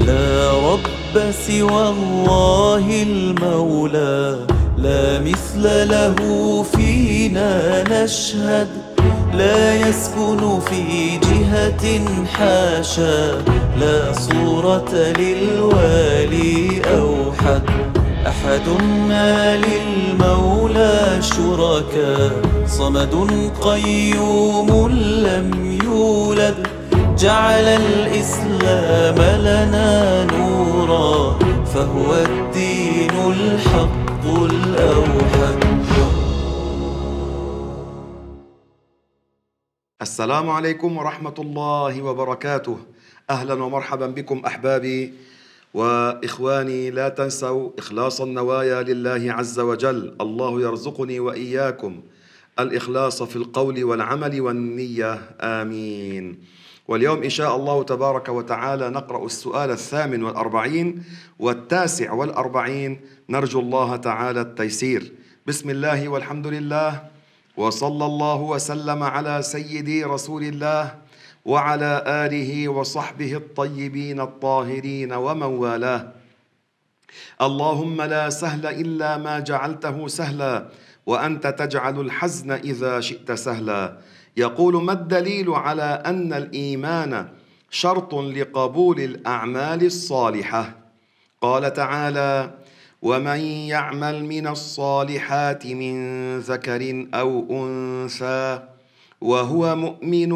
لا رب سوى الله المولى لا مثل له فينا نشهد لا يسكن في جهة حاشا لا صورة للوالي أوحد أحد ما للمولى شركا صمد قيوم لم يولد جعل الإسلام لنا نورا فهو الدين الحق الأوحد السلام عليكم ورحمة الله وبركاته أهلا ومرحبا بكم أحبابي واخواني لا تنسوا اخلاص النوايا لله عز وجل الله يرزقني واياكم الاخلاص في القول والعمل والنيه امين واليوم إن شاء الله تبارك وتعالى نقرأ السؤال الثامن والأربعين والتاسع والأربعين نرجو الله تعالى التيسير بسم الله والحمد لله وصلى الله وسلم على سيدي رسول الله وعلى آله وصحبه الطيبين الطاهرين ومن والاه اللهم لا سهل إلا ما جعلته سهلا وأنت تجعل الحزن إذا شئت سهلا يقول ما الدليل على أن الإيمان شرط لقبول الأعمال الصالحة قال تعالى ومن يعمل من الصالحات من ذكر أو أنثى وهو مؤمن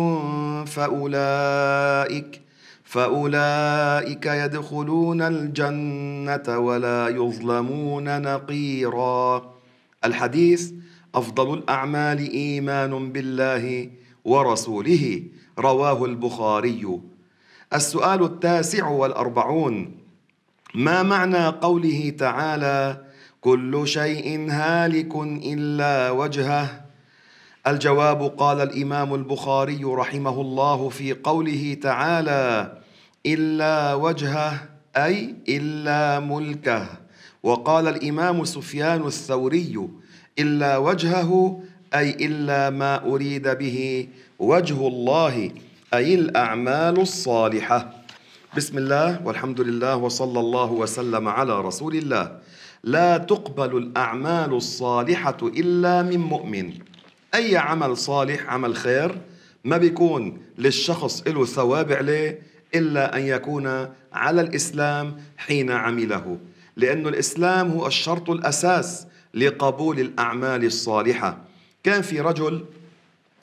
فأولئك فأولئك يدخلون الجنة ولا يظلمون نقيرا الحديث أفضل الأعمال إيمان بالله ورسوله رواه البخاري السؤال التاسع والأربعون ما معنى قوله تعالى كل شيء هالك إلا وجهه الجواب قال الإمام البخاري رحمه الله في قوله تعالى إلا وجهه أي إلا ملكه وقال الإمام سفيان الثوري إلا وجهه أي إلا ما أريد به وجه الله أي الأعمال الصالحة بسم الله والحمد لله وصلى الله وسلم على رسول الله لا تقبل الأعمال الصالحة إلا من مؤمن أي عمل صالح عمل خير ما بيكون للشخص له ثواب عليه إلا أن يكون على الإسلام حين عمله لأن الإسلام هو الشرط الأساس لقبول الأعمال الصالحة كان في رجل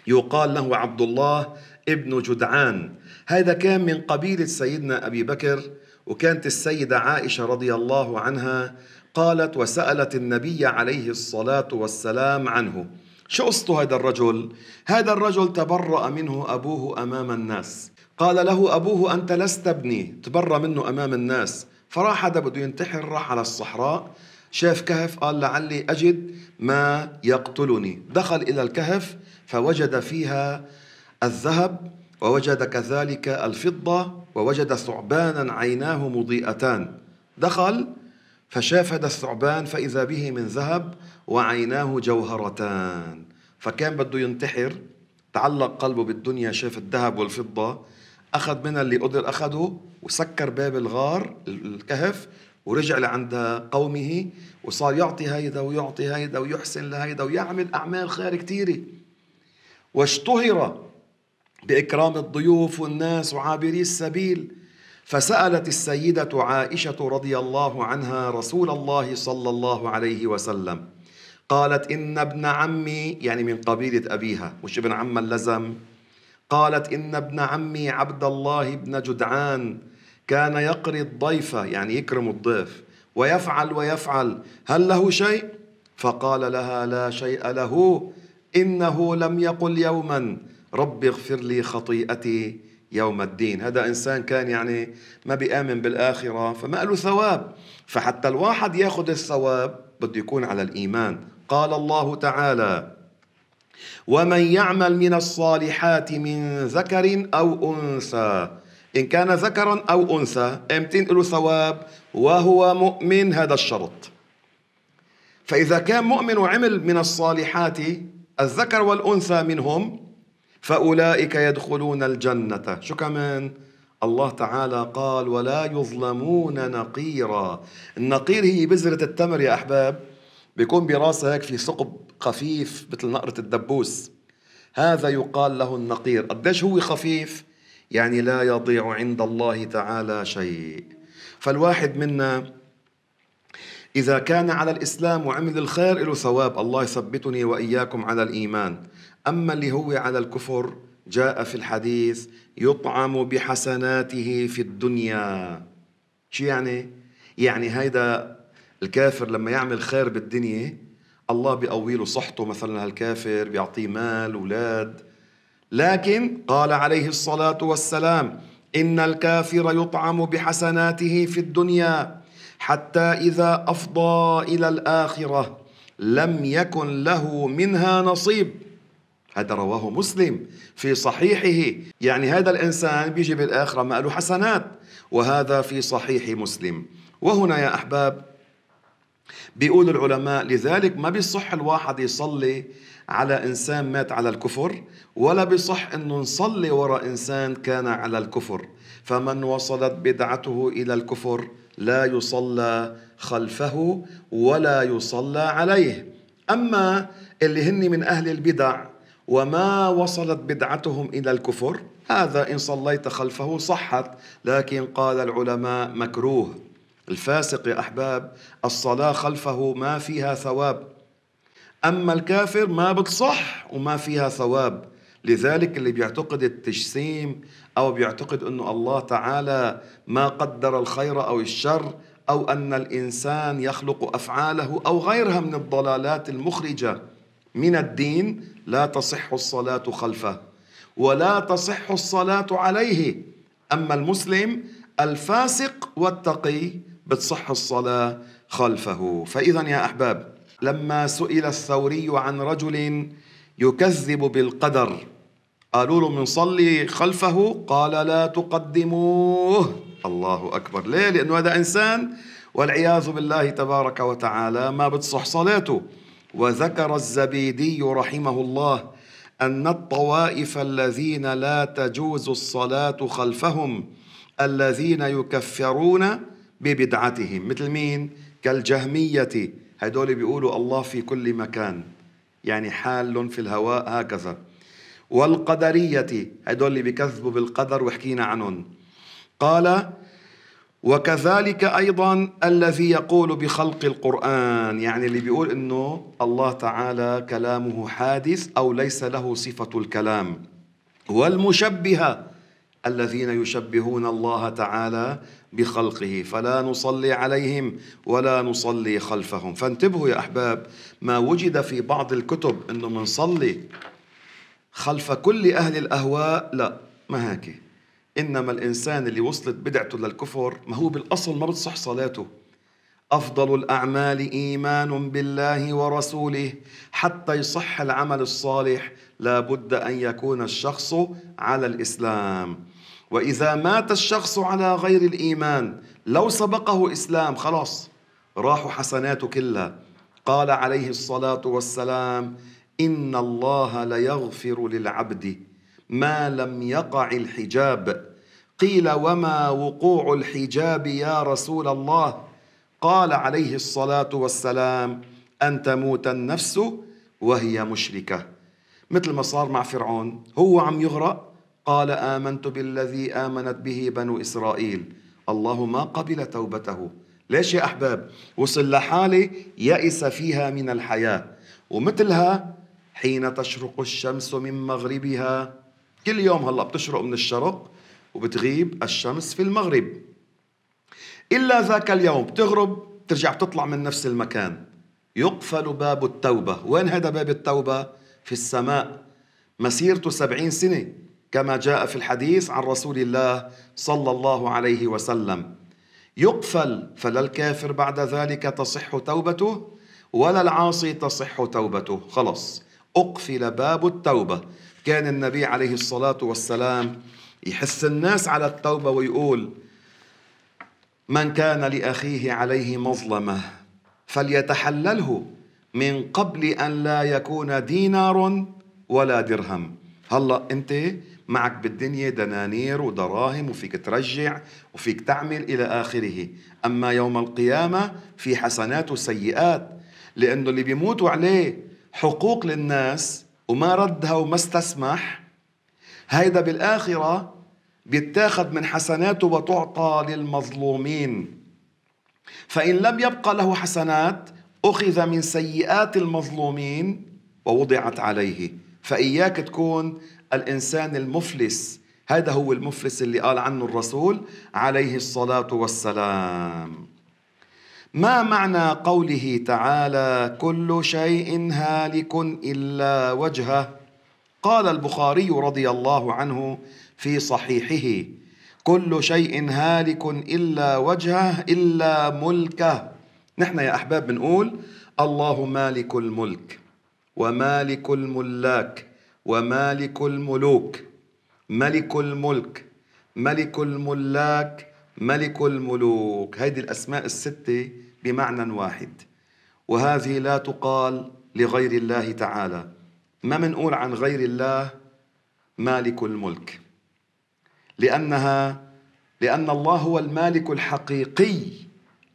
يقال له عبد الله ابن جدعان هذا كان من قبيلة سيدنا أبي بكر وكانت السيدة عائشة رضي الله عنها قالت وسألت النبي عليه الصلاة والسلام عنه شو قصته هذا الرجل؟ هذا الرجل تبرأ منه أبوه أمام الناس قال له أبوه أنت لست ابني تبرأ منه أمام الناس فراح هذا بده ينتحر راح على الصحراء شاف كهف قال لعلي أجد ما يقتلني دخل إلى الكهف فوجد فيها الذهب ووجد كذلك الفضة ووجد ثعبانا عيناه مضيئتان دخل فشاف هذا الثعبان فإذا به من ذهب وعيناه جوهرتان فكان بده ينتحر تعلق قلبه بالدنيا شاف الذهب والفضة أخذ من اللي قدر أخده وسكر باب الغار الكهف ورجع لعند قومه وصار يعطي هيدا ويعطي هيدا ويحسن لهيدا ويعمل أعمال خير كثيرة واشتهر بإكرام الضيوف والناس وعابري السبيل فسألت السيدة عائشة رضي الله عنها رسول الله صلى الله عليه وسلم قالت إن ابن عمي يعني من قبيلة أبيها مش ابن عم اللزم قالت إن ابن عمي عبد الله بن جدعان كان يقري الضيف يعني يكرم الضيف ويفعل ويفعل هل له شيء فقال لها لا شيء له انه لم يقل يوما رب اغفر لي خطيئتي يوم الدين هذا إنسان كان يعني ما بيآمن بالآخرة فما له ثواب فحتى الواحد يأخذ الثواب بده يكون على الإيمان قال الله تعالى ومن يعمل من الصالحات من ذكر أو أنثى إن كان ذكرا أو أنثى امتين له ثواب وهو مؤمن هذا الشرط فإذا كان مؤمن وعمل من الصالحات الذكر والأنثى منهم فأولئك يدخلون الجنة شو كمان؟ الله تعالى قال ولا يظلمون نقيرا النقير هي بذرة التمر يا أحباب بيكون براسها هيك في ثقب خفيف مثل نقرة الدبوس هذا يقال له النقير قديش هو خفيف يعني لا يضيع عند الله تعالى شيء فالواحد منا إذا كان على الإسلام وعمل الخير له ثواب الله يثبتني وإياكم على الإيمان أما اللي هو على الكفر جاء في الحديث يطعم بحسناته في الدنيا شو يعني؟ يعني هيدا الكافر لما يعمل خير بالدنيا الله بيقوي له صحته مثلا هالكافر بيعطيه مال اولاد لكن قال عليه الصلاة والسلام إن الكافر يطعم بحسناته في الدنيا حتى إذا أفضى إلى الآخرة لم يكن له منها نصيب هذا رواه مسلم في صحيحه يعني هذا الإنسان بيجي بالآخرة ما له حسنات وهذا في صحيح مسلم وهنا يا أحباب بيقول العلماء لذلك ما بيصح الواحد يصلي على إنسان مات على الكفر ولا بصح أنه نصلي وراء إنسان كان على الكفر فمن وصلت بدعته إلى الكفر لا يصلى خلفه ولا يصلى عليه أما اللي هن من أهل البدع وما وصلت بدعتهم إلى الكفر هذا إن صليت خلفه صحت لكن قال العلماء مكروه الفاسق يا أحباب الصلاة خلفه ما فيها ثواب أما الكافر ما بتصح وما فيها ثواب لذلك اللي بيعتقد التجسيم أو بيعتقد أنه الله تعالى ما قدر الخير أو الشر أو أن الإنسان يخلق أفعاله أو غيرها من الضلالات المخرجة من الدين لا تصح الصلاة خلفه ولا تصح الصلاة عليه أما المسلم الفاسق والتقي بتصح الصلاة خلفه فإذا يا أحباب لما سئل الثوري عن رجل يكذب بالقدر قالوا له بنصلي خلفه قال لا تقدموه الله أكبر ليه؟ لأنه هذا إنسان والعياذ بالله تبارك وتعالى ما بتصح صلاته وذكر الزبيدي رحمه الله أن الطوائف الذين لا تجوز الصلاة خلفهم الذين يكفرون ببدعتهم مثل مين؟ كالجهمية هدول بيقولوا الله في كل مكان يعني حال في الهواء هكذا والقدرية هدول اللي بيكذبوا بالقدر وحكينا عنهم قال وكذلك أيضا الذي يقول بخلق القرآن يعني اللي بيقول أنه الله تعالى كلامه حادث أو ليس له صفة الكلام والمشبهة الذين يشبهون الله تعالى بخلقه فلا نصلي عليهم ولا نصلي خلفهم فانتبهوا يا أحباب ما وجد في بعض الكتب أنه منصلي خلف كل أهل الأهواء لا ما هيك إنما الإنسان اللي وصلت بدعته للكفر ما هو بالأصل ما بتصح صلاته أفضل الأعمال إيمان بالله ورسوله حتى يصح العمل الصالح لابد أن يكون الشخص على الإسلام وإذا مات الشخص على غير الإيمان لو سبقه إسلام خلاص راحوا حسناته كلها قال عليه الصلاة والسلام إن الله ليغفر للعبد ما لم يقع الحجاب قيل وما وقوع الحجاب يا رسول الله قال عليه الصلاة والسلام أن تموت النفس وهي مشركة مثل ما صار مع فرعون هو عم يغرق قال آمنت بالذي آمنت به بنو إسرائيل الله ما قبل توبته ليش يا أحباب وصل لحالة يأس فيها من الحياة ومثلها حين تشرق الشمس من مغربها كل يوم هلا بتشرق من الشرق وبتغيب الشمس في المغرب إلا ذاك اليوم بتغرب بترجع بتطلع من نفس المكان يقفل باب التوبة وين هذا باب التوبة؟ في السماء مسيرته سبعين سنة كما جاء في الحديث عن رسول الله صلى الله عليه وسلم يقفل فلا الكافر بعد ذلك تصح توبته ولا العاصي تصح توبته خلص أقفل باب التوبة كان النبي عليه الصلاة والسلام يحس الناس على التوبة ويقول من كان لأخيه عليه مظلمة فليتحلله من قبل أن لا يكون دينار ولا درهم هلا انت معك بالدنيا دنانير ودراهم وفيك ترجع وفيك تعمل الى اخره اما يوم القيامه في حسنات وسيئات لانه اللي بيموتوا عليه حقوق للناس وما ردها وما استسمح هيدا بالاخره بيتاخذ من حسناته وتعطى للمظلومين فان لم يبقى له حسنات اخذ من سيئات المظلومين ووضعت عليه فإياك تكون الإنسان المفلس هذا هو المفلس اللي قال عنه الرسول عليه الصلاة والسلام ما معنى قوله تعالى كل شيء هالك إلا وجهه قال البخاري رضي الله عنه في صحيحه كل شيء هالك إلا وجهه إلا ملكه نحن يا أحباب بنقول الله مالك الملك ومالك الملاك ومالك الملوك ملك الملك ملك الملاك ملك الملوك هذه الأسماء الستة بمعنى واحد وهذه لا تقال لغير الله تعالى ما منقول عن غير الله مالك الملك لأنها لأن الله هو المالك الحقيقي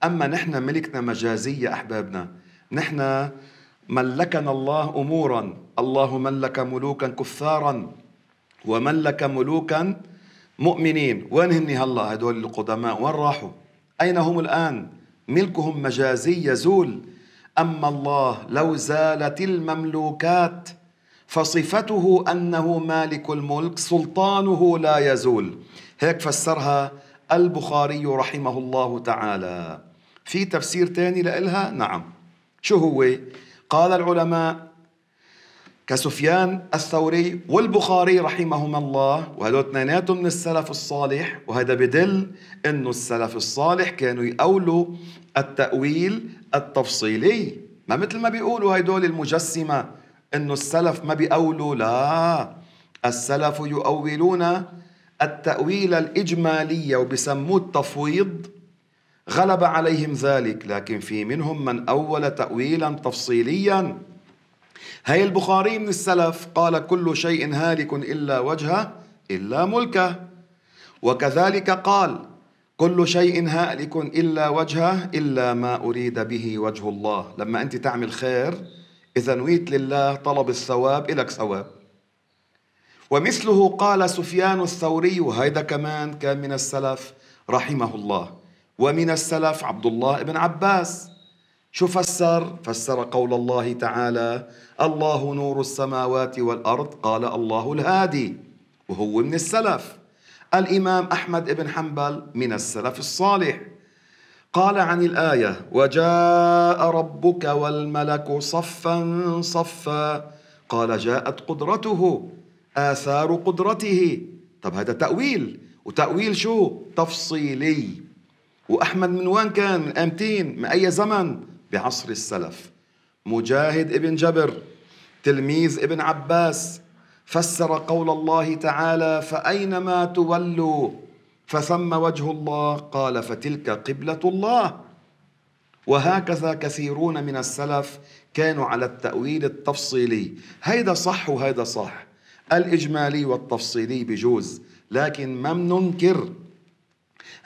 أما نحن ملكنا مجازية أحبابنا نحن ملكنا الله امورا الله ملك ملوكا كفارا وملك ملوكا مؤمنين وين هن هلا هدول القدماء وين راحوا اين هم الان ملكهم مجازي يزول اما الله لو زالت المملوكات فصفته انه مالك الملك سلطانه لا يزول هيك فسرها البخاري رحمه الله تعالى في تفسير تاني لإلها نعم شو هو قال العلماء كسفيان الثوري والبخاري رحمهما الله وهذول اثنيناتهم من السلف الصالح وهذا بدل انه السلف الصالح كانوا يقولوا التأويل التفصيلي ما مثل ما بيقولوا هدول المجسمة انه السلف ما بيقولوا لا السلف يؤولون التأويل الإجمالي وبسموه التفويض غلب عليهم ذلك لكن في منهم من أول تأويلا تفصيليا هي البخاري من السلف قال كل شيء هالك إلا وجهه إلا ملكه وكذلك قال كل شيء هالك إلا وجهه إلا ما أريد به وجه الله لما أنت تعمل خير إذا نويت لله طلب الثواب إلك ثواب ومثله قال سفيان الثوري وهيدا كمان كان من السلف رحمه الله ومن السلف عبد الله بن عباس شو فسر؟ فسر قول الله تعالى الله نور السماوات والأرض قال الله الهادي وهو من السلف الإمام أحمد بن حنبل من السلف الصالح قال عن الآية وجاء ربك والملك صفا صفا قال جاءت قدرته آثار قدرته طب هذا تأويل وتأويل شو؟ تفصيلي وأحمد من وين كان من أمتين من أي زمن بعصر السلف مجاهد ابن جبر تلميذ ابن عباس فسر قول الله تعالى فأينما تولوا فثم وجه الله قال فتلك قبلة الله وهكذا كثيرون من السلف كانوا على التأويل التفصيلي هيدا صح وهيدا صح الإجمالي والتفصيلي بجوز لكن ما مننكر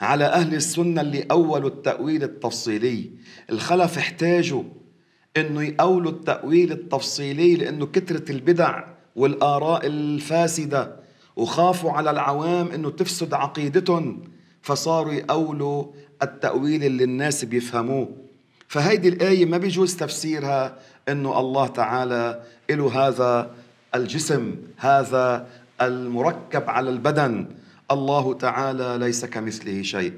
على أهل السنة اللي أولوا التأويل التفصيلي الخلف احتاجوا أنه يأولوا التأويل التفصيلي لأنه كثرة البدع والآراء الفاسدة وخافوا على العوام أنه تفسد عقيدتهم فصاروا يأولوا التأويل اللي الناس بيفهموه فهيدي الآية ما بيجوز تفسيرها أنه الله تعالى له هذا الجسم هذا المركب على البدن الله تعالى ليس كمثله شيء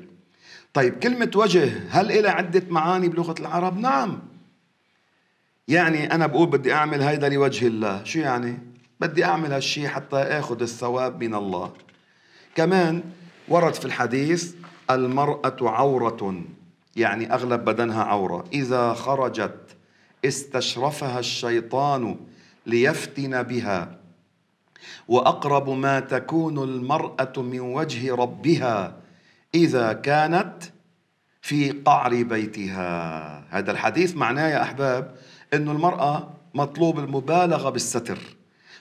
طيب كلمة وجه هل لها عدة معاني بلغة العرب؟ نعم يعني أنا بقول بدي أعمل هيدا لوجه الله شو يعني؟ بدي أعمل هالشي حتى آخذ الثواب من الله كمان ورد في الحديث المرأة عورة يعني أغلب بدنها عورة إذا خرجت استشرفها الشيطان ليفتن بها واقرب ما تكون المراه من وجه ربها اذا كانت في قعر بيتها هذا الحديث معناه يا احباب انه المراه مطلوب المبالغه بالستر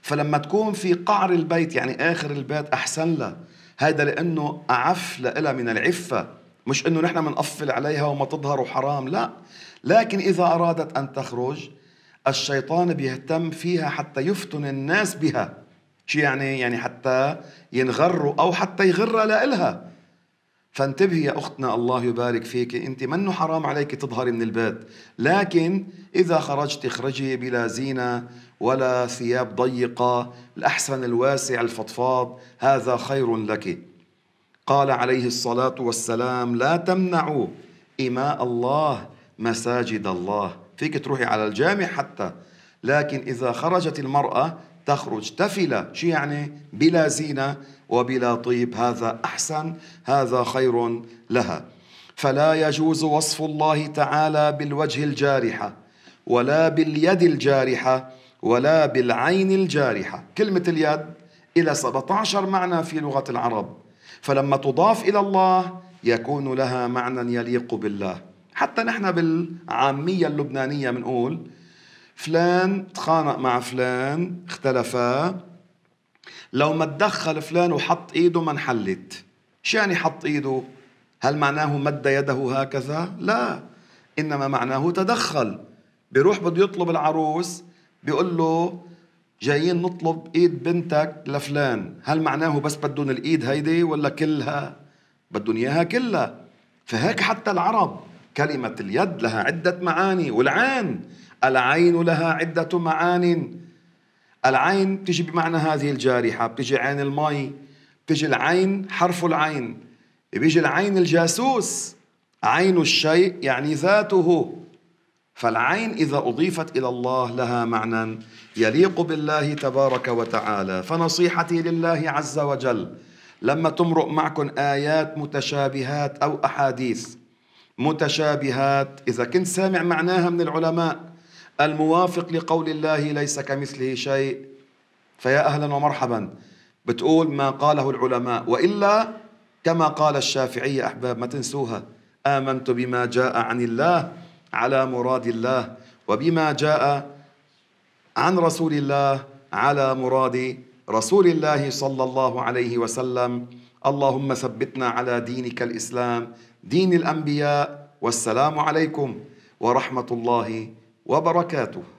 فلما تكون في قعر البيت يعني اخر البيت احسن لها هذا لانه اعف لها من العفه مش انه نحن بنقفل عليها وما تظهر وحرام لا لكن اذا ارادت ان تخرج الشيطان بيهتم فيها حتى يفتن الناس بها شو يعني؟ يعني حتى ينغروا أو حتى يغر لإلها فانتبهي يا أختنا الله يبارك فيك أنت منه حرام عليك تظهري من البيت لكن إذا خرجت اخرجي بلا زينة ولا ثياب ضيقة الأحسن الواسع الفضفاض هذا خير لك قال عليه الصلاة والسلام لا تمنعوا إماء الله مساجد الله فيك تروحي على الجامع حتى لكن إذا خرجت المرأة تخرج تفلة شو يعني بلا زينة وبلا طيب هذا أحسن هذا خير لها فلا يجوز وصف الله تعالى بالوجه الجارحة ولا باليد الجارحة ولا بالعين الجارحة كلمة اليد إلى 17 معنى في لغة العرب فلما تضاف إلى الله يكون لها معنى يليق بالله حتى نحن بالعامية اللبنانية بنقول فلان تخانق مع فلان اختلفا لو ما تدخل فلان وحط ايده ما انحلت شو يعني حط ايده هل معناه مد يده هكذا لا انما معناه تدخل بيروح بده يطلب العروس بيقول له جايين نطلب ايد بنتك لفلان هل معناه بس بدهم الايد هيدي ولا كلها بدهم اياها كلها فهيك حتى العرب كلمة اليد لها عدة معاني والعين العين لها عدة معان العين تجي بمعنى هذه الجارحة بتجي عين المي بتجي العين حرف العين بيجي العين الجاسوس عين الشيء يعني ذاته فالعين إذا أضيفت إلى الله لها معنى يليق بالله تبارك وتعالى فنصيحتي لله عز وجل لما تمرق معكم آيات متشابهات أو أحاديث متشابهات إذا كنت سامع معناها من العلماء الموافق لقول الله ليس كمثله شيء فيا أهلا ومرحبا بتقول ما قاله العلماء وإلا كما قال الشافعية أحباب ما تنسوها آمنت بما جاء عن الله على مراد الله وبما جاء عن رسول الله على مراد رسول الله صلى الله عليه وسلم اللهم ثبتنا على دينك الإسلام دين الأنبياء والسلام عليكم ورحمة الله وبركاته